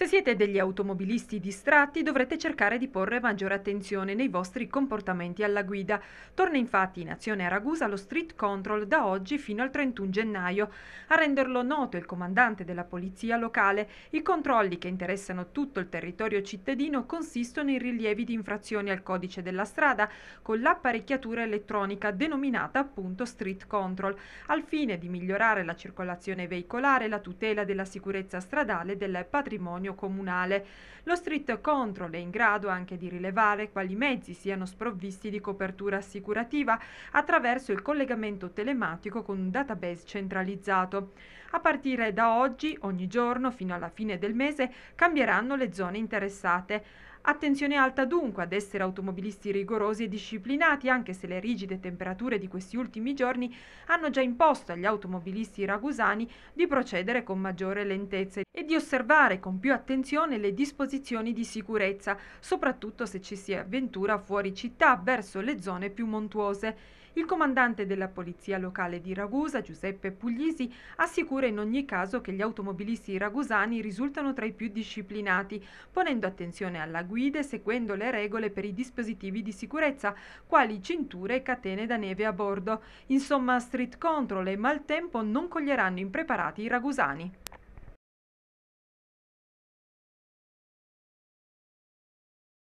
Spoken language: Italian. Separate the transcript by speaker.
Speaker 1: Se siete degli automobilisti distratti dovrete cercare di porre maggiore attenzione nei vostri comportamenti alla guida. Torna infatti in azione a Ragusa lo street control da oggi fino al 31 gennaio. A renderlo noto il comandante della polizia locale, i controlli che interessano tutto il territorio cittadino consistono in rilievi di infrazioni al codice della strada con l'apparecchiatura elettronica denominata appunto street control, al fine di migliorare la circolazione veicolare e la tutela della sicurezza stradale e del patrimonio patrimonio comunale. Lo street control è in grado anche di rilevare quali mezzi siano sprovvisti di copertura assicurativa attraverso il collegamento telematico con un database centralizzato. A partire da oggi, ogni giorno fino alla fine del mese, cambieranno le zone interessate. Attenzione alta dunque ad essere automobilisti rigorosi e disciplinati, anche se le rigide temperature di questi ultimi giorni hanno già imposto agli automobilisti ragusani di procedere con maggiore lentezza e di osservare con più attenzione le disposizioni di sicurezza, soprattutto se ci si avventura fuori città verso le zone più montuose. Il comandante della Polizia Locale di Ragusa, Giuseppe Puglisi, assicura in ogni caso che gli automobilisti ragusani risultano tra i più disciplinati, ponendo attenzione alla guide seguendo le regole per i dispositivi di sicurezza, quali cinture e catene da neve a bordo. Insomma, street control e maltempo non coglieranno impreparati i ragusani.